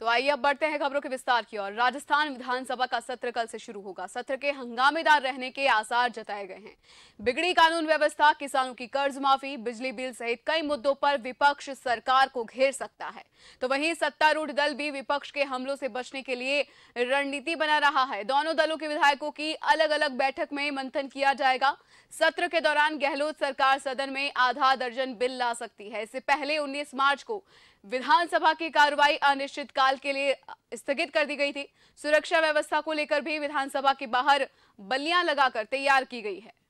तो आइए अब बढ़ते हैं खबरों के विस्तार की ओर राजस्थान विधानसभा का सत्र कल से शुरू होगा सत्र के हंगामेदार रहने के आसार जताए गए हैं बिगड़ी कानून व्यवस्था किसानों की कर्ज माफी बिजली बिल सहित कई मुद्दों पर विपक्ष सरकार को घेर सकता है तो वहीं सत्तारूढ़ दल भी विपक्ष के हमलों से बचने के लिए रणनीति बना रहा है दोनों दलों के विधायकों की अलग अलग बैठक में मंथन किया जाएगा सत्र के दौरान गहलोत सरकार सदन में आधा दर्जन बिल ला सकती है इससे पहले उन्नीस मार्च को विधानसभा की कार्रवाई अनिश्चितकाल साल के लिए स्थगित कर दी गई थी सुरक्षा व्यवस्था को लेकर भी विधानसभा के बाहर बल्लियां लगाकर तैयार की गई है